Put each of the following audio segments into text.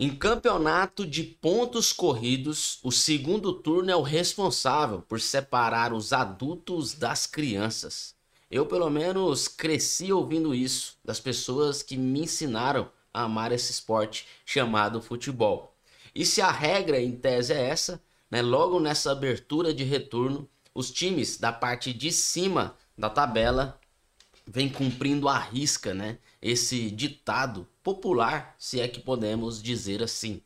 Em campeonato de pontos corridos, o segundo turno é o responsável por separar os adultos das crianças. Eu, pelo menos, cresci ouvindo isso das pessoas que me ensinaram a amar esse esporte chamado futebol. E se a regra em tese é essa, né, logo nessa abertura de retorno, os times da parte de cima da tabela vem cumprindo à risca, né? Esse ditado popular, se é que podemos dizer assim.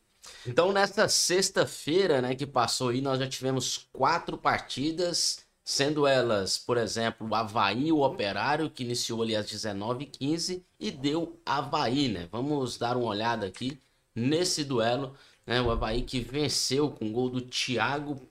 Então, nesta sexta-feira, né, que passou aí, nós já tivemos quatro partidas, sendo elas, por exemplo, o Havaí, o Operário, que iniciou ali às 19h15 e deu Havaí, né? Vamos dar uma olhada aqui nesse duelo, né? O Havaí que venceu com o gol do Thiago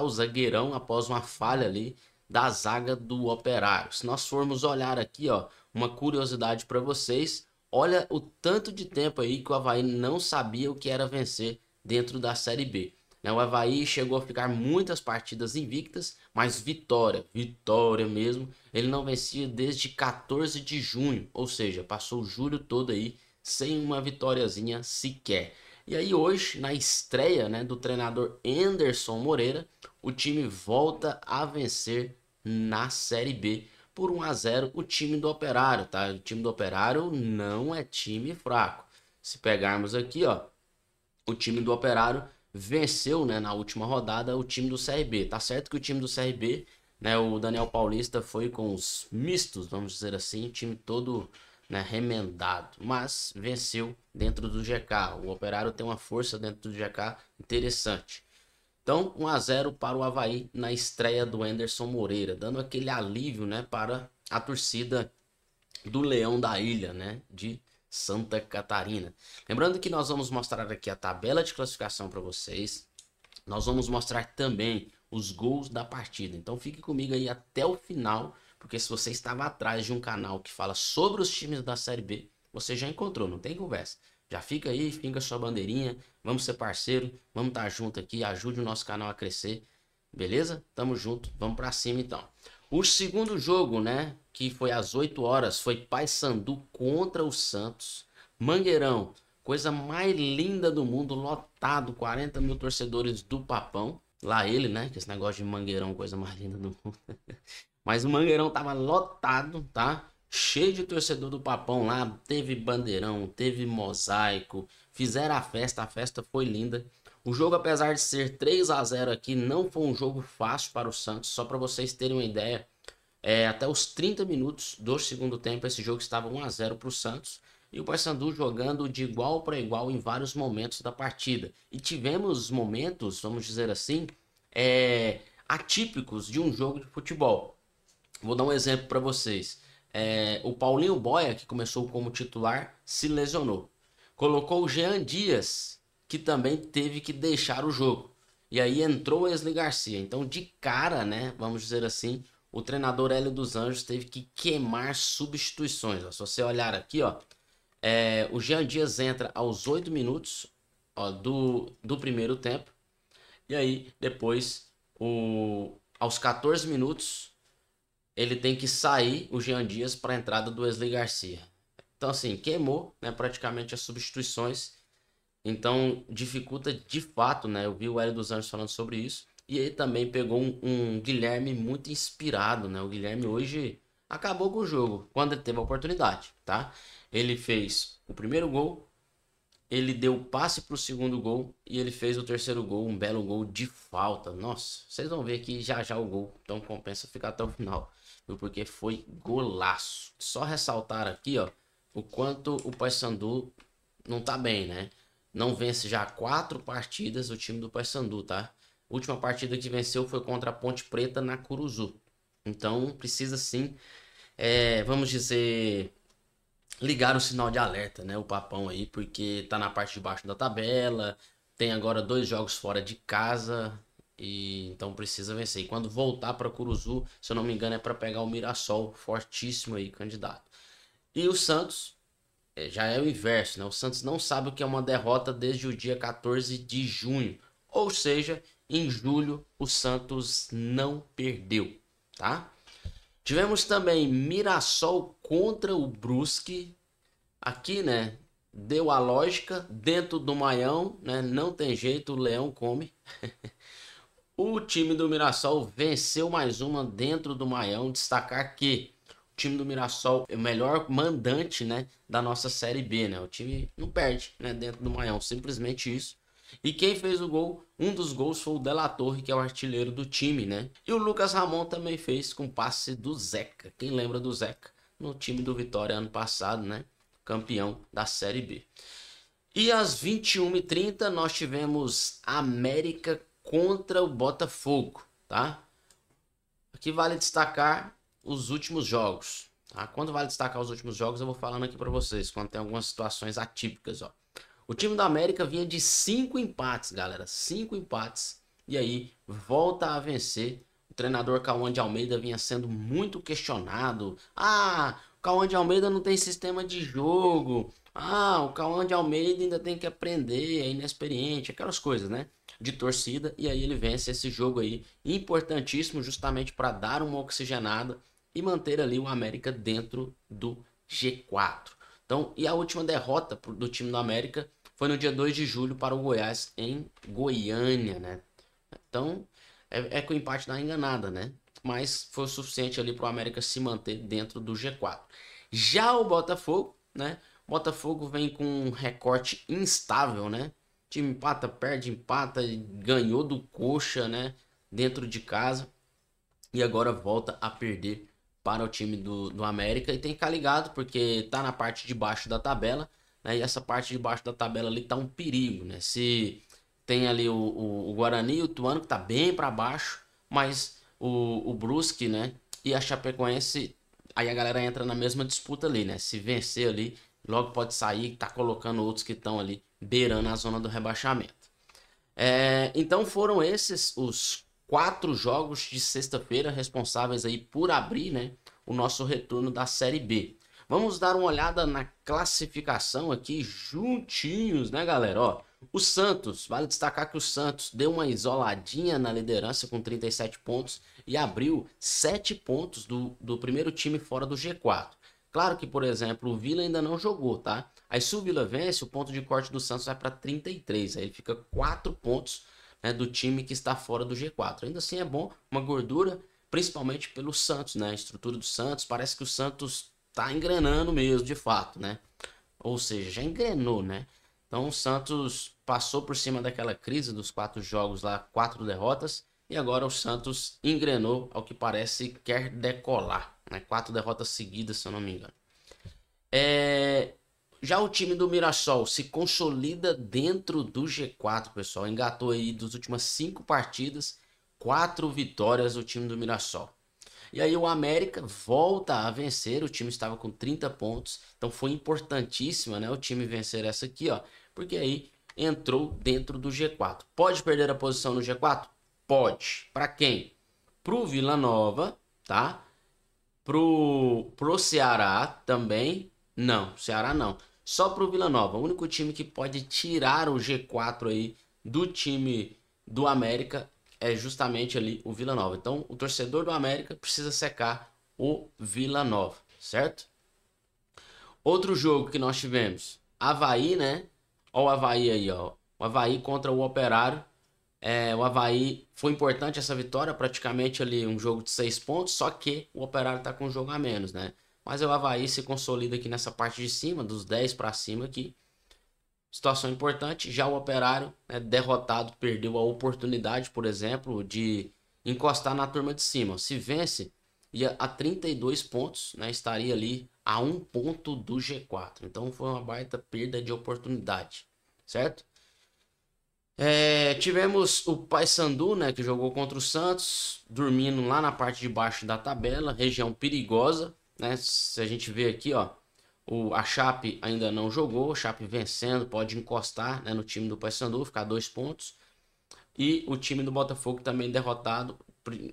o zagueirão, após uma falha ali da zaga do Operário. Se nós formos olhar aqui, ó, uma curiosidade para vocês, olha o tanto de tempo aí que o Havaí não sabia o que era vencer dentro da Série B. Né, o Havaí chegou a ficar muitas partidas invictas, mas vitória, vitória mesmo, ele não vencia desde 14 de junho, ou seja, passou o julho todo aí sem uma vitóriazinha sequer. E aí hoje, na estreia né, do treinador Anderson Moreira, o time volta a vencer na Série B por 1 a 0 o time do Operário, tá? O time do Operário não é time fraco. Se pegarmos aqui, ó, o time do Operário venceu, né, na última rodada o time do CRB. Tá certo que o time do CRB, né, o Daniel Paulista foi com os mistos, vamos dizer assim, time todo né, remendado, mas venceu dentro do GK. O Operário tem uma força dentro do GK interessante. Então, 1 a 0 para o Havaí na estreia do Anderson Moreira, dando aquele alívio, né, para a torcida do Leão da Ilha, né, de Santa Catarina. Lembrando que nós vamos mostrar aqui a tabela de classificação para vocês. Nós vamos mostrar também os gols da partida. Então fique comigo aí até o final, porque se você estava atrás de um canal que fala sobre os times da Série B, você já encontrou, não tem conversa. Já fica aí, fica sua bandeirinha. Vamos ser parceiro, vamos estar tá junto aqui. Ajude o nosso canal a crescer. Beleza? Tamo junto, vamos para cima então. O segundo jogo, né, que foi às 8 horas, foi Paysandu contra o Santos. Mangueirão, coisa mais linda do mundo, lotado, 40 mil torcedores do Papão. Lá ele, né, que esse negócio de Mangueirão, coisa mais linda do mundo. Mas o Mangueirão tava lotado, tá? cheio de torcedor do Papão lá, teve bandeirão, teve mosaico, fizeram a festa, a festa foi linda. O jogo, apesar de ser 3 a 0 aqui, não foi um jogo fácil para o Santos, só para vocês terem uma ideia. É, até os 30 minutos do segundo tempo, esse jogo estava 1 a 0 para o Santos e o Paysandu jogando de igual para igual em vários momentos da partida. E tivemos momentos, vamos dizer assim, é, atípicos de um jogo de futebol. Vou dar um exemplo para vocês é, o Paulinho Boya, que começou como titular, se lesionou. Colocou o Jean Dias, que também teve que deixar o jogo. E aí entrou o Wesley Garcia. Então, de cara, né? Vamos dizer assim, o treinador Hélio dos Anjos teve que queimar substituições. Ó. Se você olhar aqui, ó, é, o Jean Dias entra aos 8 minutos ó, do, do primeiro tempo. E aí, depois, o, aos 14 minutos, ele tem que sair o Jean Dias para a entrada do Wesley Garcia. Então, assim, queimou né, praticamente as substituições. Então, dificulta de fato, né? Eu vi o Hélio dos Anjos falando sobre isso. E ele também pegou um, um, Guilherme muito inspirado, né? O Guilherme hoje acabou com o jogo, quando ele teve a oportunidade, tá? Ele fez o primeiro gol, ele deu passe para o segundo gol e ele fez o terceiro gol, um belo gol de falta. Nossa, vocês vão ver que já já o gol, então compensa ficar até o final porque foi golaço. Só ressaltar aqui, ó, o quanto o Paysandu não tá bem, né? Não vence já quatro partidas o time do Paysandu, tá? A última partida que venceu foi contra a Ponte Preta na Curuzu. Então precisa sim, é, vamos dizer, ligar o sinal de alerta, né? O papão aí, porque tá na parte de baixo da tabela, tem agora dois jogos fora de casa, e então precisa vencer. E quando voltar para Curuzu, se eu não me engano, é para pegar o Mirassol, fortíssimo aí, candidato. E o Santos é, já é o inverso, né? O Santos não sabe o que é uma derrota desde o dia 14 de junho. Ou seja, em julho o Santos não perdeu, tá? Tivemos também Mirassol contra o Brusque. Aqui, né? Deu a lógica dentro do Maião, né? Não tem jeito, o leão come. O time do Mirassol venceu mais uma dentro do Maião. Destacar que o time do Mirassol é o melhor mandante né, da nossa Série B. Né? O time não perde né, dentro do Maião, simplesmente isso. E quem fez o gol, um dos gols foi o Della Torre, que é o artilheiro do time, né? E o Lucas Ramon também fez com passe do Zeca. Quem lembra do Zeca? No time do Vitória ano passado, né? Campeão da Série B. E às 21h30 nós tivemos América contra o Botafogo, tá? Aqui vale destacar os últimos jogos, tá? Quando vale destacar os últimos jogos, eu vou falando aqui para vocês, quando tem algumas situações atípicas, ó. O time da América vinha de cinco empates, galera, cinco empates, e aí volta a vencer. O treinador Cauã de Almeida vinha sendo muito questionado. Ah, o Cauã de Almeida não tem sistema de jogo. Ah, o Cauã de Almeida ainda tem que aprender, é inexperiente, aquelas coisas, né? de torcida e aí ele vence esse jogo aí importantíssimo justamente para dar uma oxigenada e manter ali o América dentro do G4. Então, e a última derrota do time do América foi no dia 2 de julho para o Goiás em Goiânia, né? Então, é, é que o empate dá enganada, né? Mas foi o suficiente ali para o América se manter dentro do G4. Já o Botafogo, né? Botafogo vem com um recorte instável, né? time empata, perde, empata, ganhou do Coxa, né? Dentro de casa. E agora volta a perder para o time do, do América. E tem que ficar ligado, porque tá na parte de baixo da tabela. Né? E essa parte de baixo da tabela ali tá um perigo, né? Se tem ali o, o, o Guarani e o Tuano, que tá bem para baixo, mas o, o Brusque, né? E a Chapecoense, aí a galera entra na mesma disputa ali, né? Se vencer ali, logo pode sair, tá colocando outros que estão ali beirando a zona do rebaixamento. É, então foram esses os quatro jogos de sexta-feira responsáveis aí por abrir né, o nosso retorno da Série B. Vamos dar uma olhada na classificação aqui juntinhos, né, galera? Ó, o Santos, vale destacar que o Santos deu uma isoladinha na liderança com 37 pontos e abriu 7 pontos do, do primeiro time fora do G4. Claro que, por exemplo, o Vila ainda não jogou, tá? Aí se o Vila vence, o ponto de corte do Santos vai para 33. Aí ele fica 4 pontos né, do time que está fora do G4. Ainda assim é bom, uma gordura, principalmente pelo Santos, né? A estrutura do Santos, parece que o Santos está engrenando mesmo, de fato, né? Ou seja, já engrenou, né? Então o Santos passou por cima daquela crise dos quatro jogos lá, quatro derrotas. E agora o Santos engrenou, ao que parece, quer decolar. Né? Quatro derrotas seguidas, se eu não me engano. É, já o time do Mirassol se consolida dentro do G4, pessoal. Engatou aí das últimas cinco partidas, quatro vitórias o time do Mirassol. E aí o América volta a vencer, o time estava com 30 pontos, então foi importantíssima, né, o time vencer essa aqui, ó, porque aí entrou dentro do G4. Pode perder a posição no G4? Pode. Para quem? Pro Vila Nova, tá? Pro pro Ceará também, não, Ceará não. Só pro Vila Nova. O único time que pode tirar o G4 aí do time do América é justamente ali o Vila Nova. Então, o torcedor do América precisa secar o Vila Nova, certo? Outro jogo que nós tivemos, Havaí, né? Olha o Havaí aí, ó. O Havaí contra o Operário. É, o Havaí foi importante essa vitória, praticamente ali um jogo de seis pontos, só que o Operário tá com um jogo a menos, né? Mas o Havaí se consolida aqui nessa parte de cima, dos 10 para cima aqui. Situação importante. Já o Operário, né, derrotado, perdeu a oportunidade, por exemplo, de encostar na turma de cima. Se vence, ia a 32 pontos, né, estaria ali a um ponto do G4. Então foi uma baita perda de oportunidade, certo? É, tivemos o Paysandu, né, que jogou contra o Santos, dormindo lá na parte de baixo da tabela, região perigosa, né? Se a gente vê aqui, ó, o, a Chape ainda não jogou, a Chape vencendo, pode encostar né, no time do Paysandu, ficar dois pontos. E o time do Botafogo também derrotado,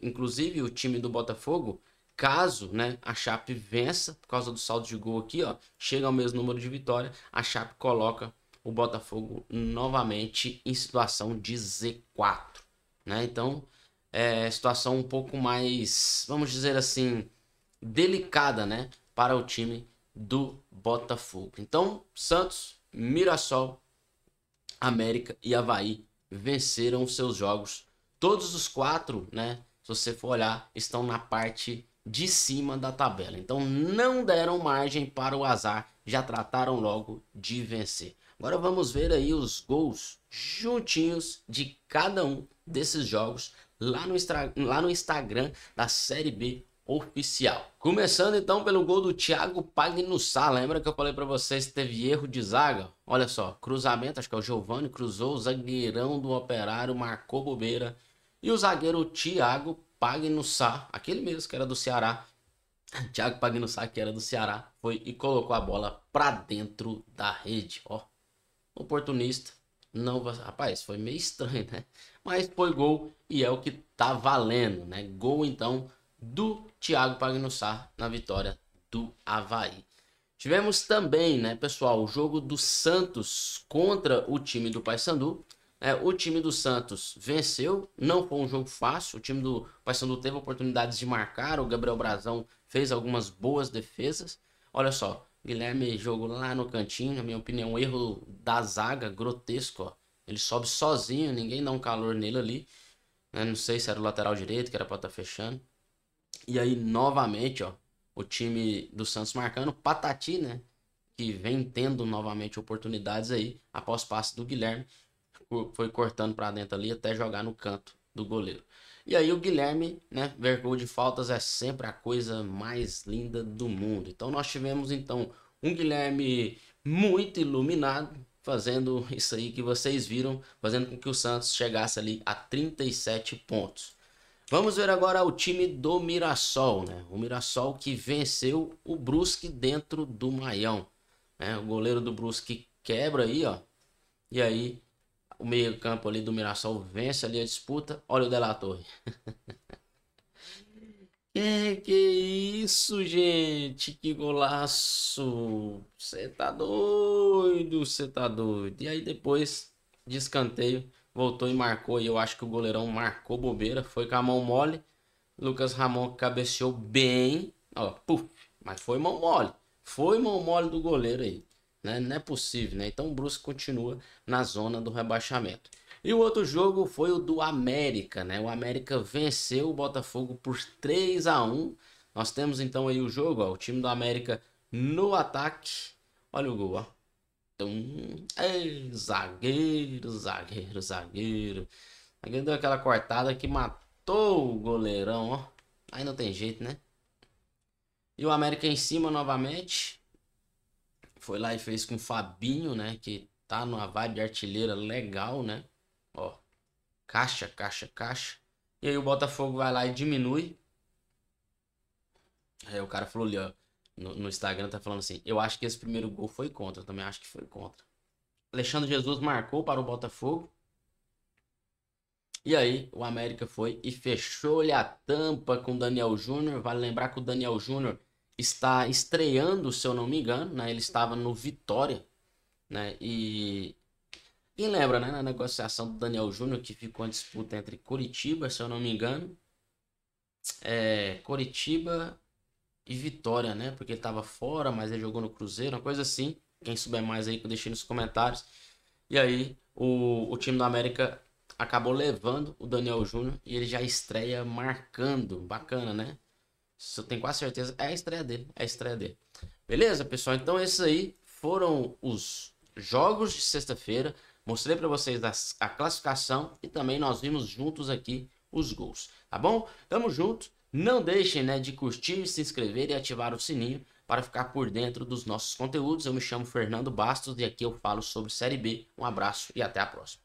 inclusive o time do Botafogo, caso né, a Chape vença, por causa do saldo de gol aqui, ó, chega ao mesmo número de vitória, a Chape coloca o Botafogo novamente em situação de Z4. Né? Então, é situação um pouco mais, vamos dizer assim, delicada, né, para o time do Botafogo. Então, Santos, Mirassol, América e Havaí venceram seus jogos. Todos os quatro, né, se você for olhar, estão na parte de cima da tabela. Então não deram margem para o azar, já trataram logo de vencer. Agora vamos ver aí os gols juntinhos de cada um desses jogos lá no, lá no Instagram da Série B oficial. Começando então pelo gol do Thiago Pagnussá. Lembra que eu falei para vocês que teve erro de zaga? Olha só, cruzamento, acho que é o Giovani cruzou, o zagueirão do Operário marcou bobeira. E o zagueiro Thiago Pagnussá, aquele mesmo que era do Ceará, Thiago Pagnussá, que era do Ceará, foi e colocou a bola para dentro da rede, ó. Oportunista, não, rapaz, foi meio estranho, né? Mas foi gol e é o que tá valendo, né? Gol então do Thiago Pagnussar na vitória do Havaí. Tivemos também, né, pessoal, o jogo do Santos contra o time do Paysandu. É, o time do Santos venceu, não foi um jogo fácil. O time do Paysandu teve oportunidades de marcar. O Gabriel Brazão fez algumas boas defesas. Olha só, Guilherme jogou lá no cantinho, na minha opinião, um erro da zaga grotesco. Ó. Ele sobe sozinho, ninguém dá um calor nele ali. Né? Não sei se era o lateral direito que era para estar tá fechando. E aí, novamente, ó, o time do Santos marcando, Patati, né? Que vem tendo novamente oportunidades aí, após passe do Guilherme, foi cortando para dentro ali até jogar no canto do goleiro. E aí o Guilherme, né, vergonha de faltas é sempre a coisa mais linda do mundo. Então nós tivemos então um Guilherme muito iluminado, fazendo isso aí que vocês viram, fazendo com que o Santos chegasse ali a 37 pontos. Vamos ver agora o time do Mirassol, né? O Mirassol que venceu o Brusque dentro do Maião. Né? O goleiro do Brusque quebra aí, ó. E aí o meio-campo ali do Mirassol vence ali a disputa. Olha o Dela Torre. que, que isso, gente? Que golaço! Você tá doido, você tá doido. E aí depois de escanteio, voltou e marcou. E eu acho que o goleirão marcou bobeira, foi com a mão mole. Lucas Ramon cabeceou bem, ó, puf, mas foi mão mole. Foi mão mole do goleiro aí. Né? Não é possível, né? Então o Brusque continua na zona do rebaixamento. E o outro jogo foi o do América, né? O América venceu o Botafogo por 3 a 1 Nós temos então aí o jogo, ó, o time do América no ataque. Olha o gol, ó. Tum. Então, Ei, é, zagueiro, zagueiro, zagueiro. Zagueiro deu aquela cortada que matou o goleirão, ó. Aí não tem jeito, né? E o América em cima novamente. Foi lá e fez com o Fabinho, né? Que tá numa vibe de artilheira legal, né? Ó. Caixa, caixa, caixa. E aí o Botafogo vai lá e diminui. Aí o cara falou ali, ó no, no Instagram tá falando assim: eu acho que esse primeiro gol foi contra, eu também acho que foi contra. Alexandre Jesus marcou para o Botafogo. E aí, o América foi e fechou-lhe a tampa com o Daniel Júnior. Vale lembrar que o Daniel Júnior está estreando, se eu não me engano, né? Ele estava no Vitória, né? E quem lembra, né, na negociação do Daniel Júnior que ficou a disputa entre Curitiba, se eu não me engano, é, Curitiba e Vitória, né? Porque ele tava fora, mas ele jogou no Cruzeiro, uma coisa assim. Quem souber mais aí que eu deixei nos comentários. E aí, o, o time do América acabou levando o Daniel Júnior e ele já estreia marcando. Bacana, né? Isso eu tenho quase certeza. É a estreia dele. É a estreia dele. Beleza, pessoal? Então, esses aí foram os jogos de sexta-feira. Mostrei para vocês a classificação e também nós vimos juntos aqui os gols. Tá bom? Tamo junto. Não deixem né, de curtir, se inscrever e ativar o sininho para ficar por dentro dos nossos conteúdos. Eu me chamo Fernando Bastos e aqui eu falo sobre Série B. Um abraço e até a próxima.